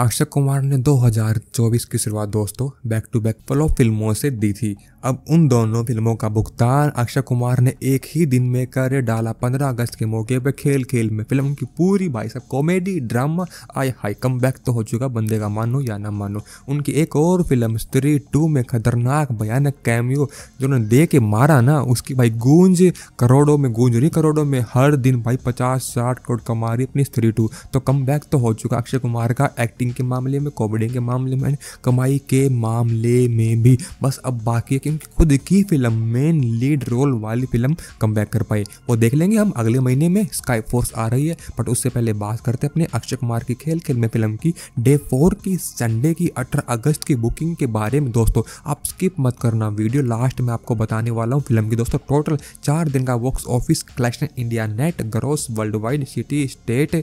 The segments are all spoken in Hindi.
अक्षय कुमार ने 2024 की शुरुआत दोस्तों बैक टू बैक फ्लॉप फिल्मों से दी थी अब उन दोनों फिल्मों का भुगतान अक्षय कुमार ने एक ही दिन में कर डाला 15 अगस्त के मौके पर खेल खेल में फिल्म की पूरी भाई साहब कॉमेडी ड्रामा आई हाई कम बैक तो हो चुका बंदे का मानो या ना मानो उनकी एक और फिल्म स्त्री टू में खतरनाक भयानक कैमियो जो उन्होंने दे के मारा ना उसकी भाई गूंज करोड़ों में गूंज रही करोड़ों में हर दिन भाई पचास साठ करोड़ कमा रही अपनी स्त्री टू तो कम बैक तो हो चुका अक्षय कुमार का एक्टिंग वैक्सीन के मामले में कॉमेडी के मामले में कमाई के मामले में भी बस अब बाकी है क्योंकि खुद की फिल्म मेन लीड रोल वाली फिल्म कम कर पाए वो देख लेंगे हम अगले महीने में स्काई फोर्स आ रही है बट उससे पहले बात करते हैं अपने अक्षय कुमार की खेल खेल में फिल्म की डे फोर की संडे की अठारह अगस्त की बुकिंग के बारे में दोस्तों आप स्किप मत करना वीडियो लास्ट में आपको बताने वाला हूँ फिल्म की दोस्तों टोटल चार दिन का box office collection India net gross world wide city state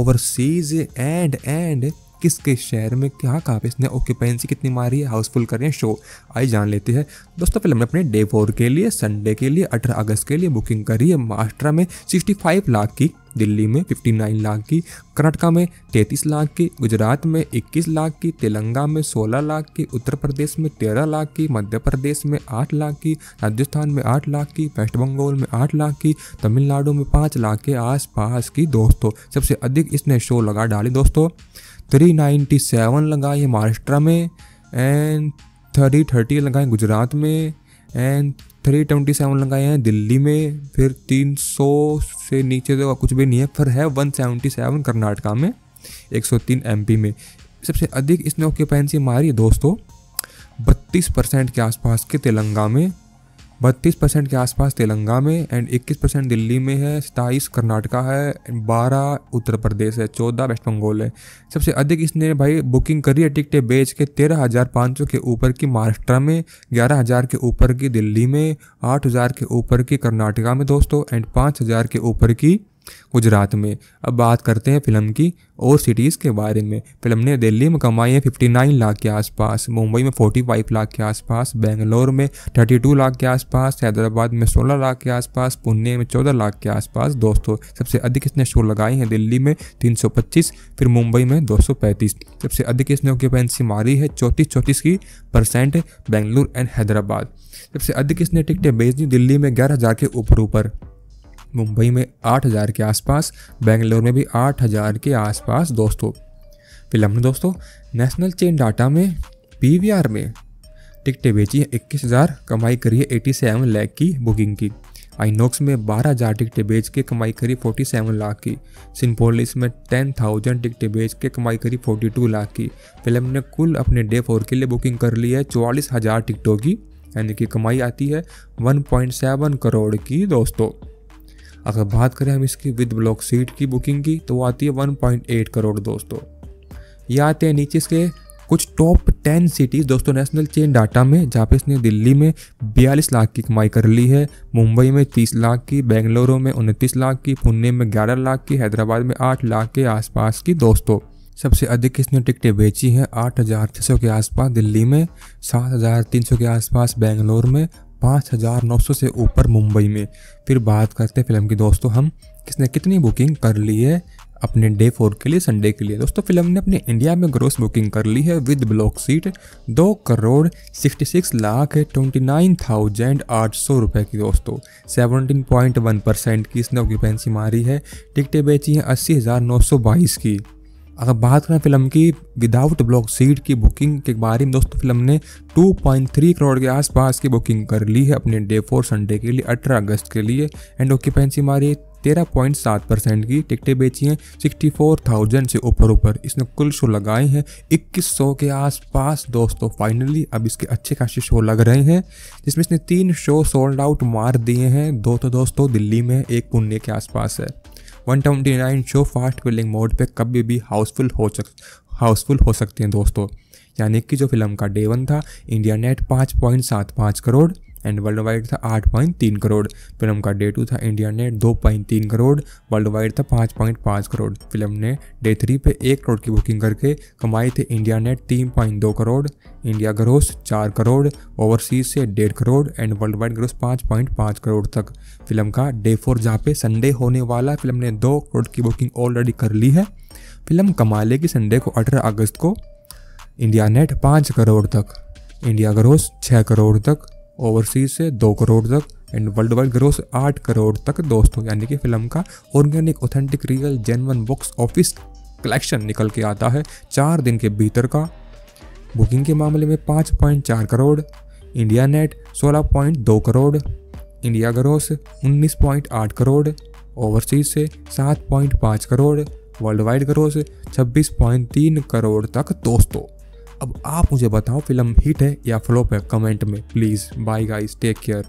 overseas and and किसके शहर में कहाँ कहाँ पे इसने ऑक्यूपेंसी कितनी मारी है हाउसफुल कर रहे हैं शो आई जान लेते हैं दोस्तों फिल्म ने अपने डे फोर के लिए संडे के लिए अठारह अगस्त के लिए बुकिंग करी है महाराष्ट्र में सिक्सटी फाइव लाख की दिल्ली में 59 लाख की कर्नाटका में 33 लाख की गुजरात में 21 लाख की तेलंगा में 16 लाख की उत्तर प्रदेश में 13 लाख की मध्य प्रदेश में 8 लाख की राजस्थान में 8 लाख की वेस्ट बंगाल में 8 लाख की तमिलनाडु में 5 लाख के आसपास की दोस्तों सबसे अधिक इसने शो लगा डाली दोस्तों 397 लगाए महाराष्ट्र में एंड थ्री थर्टी लगाए गुजरात में एंड थ्री ट्वेंटी सेवन लगाए हैं दिल्ली में फिर तीन सौ से नीचे तो कुछ भी नहीं है फिर है वन सेवेंटी सेवन कर्नाटका में एक सौ तीन एम पी में सबसे अधिक इसने ऑक्यूपेंसी मारी है दोस्तों बत्तीस परसेंट के आसपास के तेलंगा में बत्तीस परसेंट के आसपास तेलंगा में एंड इक्कीस परसेंट दिल्ली में है सताईस कर्नाटका है बारह उत्तर प्रदेश है चौदह वेस्ट बंगाल है सबसे अधिक इसने भाई बुकिंग करी है टिकटें बेच के तेरह हज़ार पाँच सौ के ऊपर की महाराष्ट्र में ग्यारह हज़ार के ऊपर की दिल्ली में आठ हज़ार के ऊपर की कर्नाटका में दोस्तों एंड पाँच हज़ार के ऊपर की गुजरात में अब बात करते हैं फिल्म की और सिटीज़ के बारे में फिल्म ने दिल्ली में कमाई है फिफ्टी नाइन लाख के आसपास मुंबई में फोर्टी फाइव लाख के आसपास बेंगलोर में थर्टी टू लाख के आसपास हैदराबाद में सोलह लाख के आसपास पुणे में चौदह लाख के आसपास दोस्तों सबसे अधिक इसने शो लगाए हैं दिल्ली में तीन सौ पच्चीस फिर मुंबई में दो सौ पैंतीस सबसे अधिक इसने ऑक्यूपेंसी मारी है चौंतीस चौंतीस की परसेंट बेंगलुरु एंड हैदराबाद सबसे अधिक इसने टिकटें बेच दी दिल्ली में ग्यारह हज़ार के ऊपर ऊपर मुंबई में 8000 के आसपास बेंगलोर में भी 8000 के आसपास दोस्तों फिलहाल हमने दोस्तों नेशनल चेन डाटा में पी में टिकटें बेची हैं इक्कीस हज़ार कमाई करी है एटी सेवन लैख की बुकिंग की आइनोक्स में बारह हज़ार टिकटें बेच के कमाई करी फोर्टी सेवन लाख की सिंपोलिस में टेन थाउजेंड टिकटें बेच के कमाई करी फोर्टी टू लाख की फिल्म ने कुल अपने डे फोर के लिए बुकिंग कर ली है चौवालीस हज़ार टिकटों की यानी कि कमाई आती है वन पॉइंट सेवन करोड़ की दोस्तों अगर बात करें हम इसकी विद ब्लॉक सीट की बुकिंग की तो वो आती है 1.8 करोड़ दोस्तों ये आते हैं नीचे इसके कुछ टॉप टेन सिटीज़ दोस्तों नेशनल चेन डाटा में जहाँ पे इसने दिल्ली में बयालीस लाख की कमाई कर ली है मुंबई में तीस लाख की बेंगलुरु में उनतीस लाख की पुणे में ग्यारह लाख की हैदराबाद में आठ लाख के आसपास की दोस्तों सबसे अधिक इसने टिकटें बेची हैं आठ हज़ार छः सौ के आसपास दिल्ली में सात हज़ार तीन सौ के आसपास बेंगलोर में पाँच हज़ार नौ सौ से ऊपर मुंबई में फिर बात करते हैं फिल्म की दोस्तों हम किसने कितनी बुकिंग कर ली है अपने डे फोर के लिए संडे के लिए दोस्तों फिल्म ने अपने इंडिया में ग्रोस बुकिंग कर ली है विद ब्लॉक सीट दो crore sixty six lakh twenty nine thousand आठ सौ रुपये की दोस्तों सेवनटीन पॉइंट वन परसेंट की इसने ऑक्यूपेंसी मारी है टिकटें बेची हैं अस्सी हज़ार नौ सौ बाईस की अगर बात करें फिल्म की विदाउट ब्लॉक सीट की बुकिंग के बारे में दोस्तों फिल्म ने 2.3 करोड़ के आसपास की बुकिंग कर ली है अपने डे फोर संडे के लिए 18 अगस्त के लिए एंड ऑक्यूपेंसी हमारी तेरह पॉइंट सात परसेंट की टिकटें बेची हैं सिक्सटी फोर थाउजेंड से ऊपर ऊपर इसने कुल शो लगाए हैं इक्कीस सौ के आसपास दोस्तों फाइनली अब इसके अच्छे खासे शो लग रहे हैं जिसमें इसने तीन शो सोल्ड आउट मार दिए हैं दो तो दोस्तों दिल्ली में एक पुणे के आसपास है nine show fast building mode पे कभी भी हाउसफुल हो सक हाउसफुल हो सकते हैं दोस्तों यानी कि जो फिल्म का डे वन था इंडिया नेट पाँच पॉइंट सात पाँच करोड़ एंड वर्ल्ड वाइड था आठ पॉइंट तीन करोड़ फिल्म का डे टू था इंडिया ने दो पॉइंट तीन करोड़ वर्ल्ड वाइड था पाँच पॉइंट पाँच करोड़ फिल्म ने डे थ्री पे एक करोड़ की बुकिंग करके कमाई थी इंडिया ने तीन पॉइंट दो करोड़ इंडिया ग्रोस चार करोड़ ओवरसीज से डेढ़ crore and world wide gross पाँच पॉइंट पाँच करोड़ तक फिल्म का डे फोर जहाँ पे संडे होने वाला फिल्म ने दो करोड़ की बुकिंग ऑलरेडी कर ली है फिल्म कमा लेगी संडे को अठारह अगस्त को इंडिया नेट पाँच करोड़ तक इंडिया ग्रोस छः करोड़ तक ओवरसीज से दो करोड़ तक एंड वर्ल्ड वाइड ग्रोस आठ करोड़ तक दोस्तों यानी कि फिल्म का organic authentic real genuine box office collection निकल के आता है चार दिन के भीतर का बुकिंग के मामले में पाँच पॉइंट चार करोड़ इंडिया नेट सोलह पॉइंट दो करोड़ इंडिया ग्रोस उन्नीस पॉइंट आठ करोड़ ओवरसीज से सात पॉइंट पाँच करोड़ वर्ल्ड वाइड ग्रोस छब्बीस पॉइंट तीन करोड़ तक दोस्तों अब आप मुझे बताओ फिल्म हिट है या फ्लॉप है कमेंट में please bye guys take care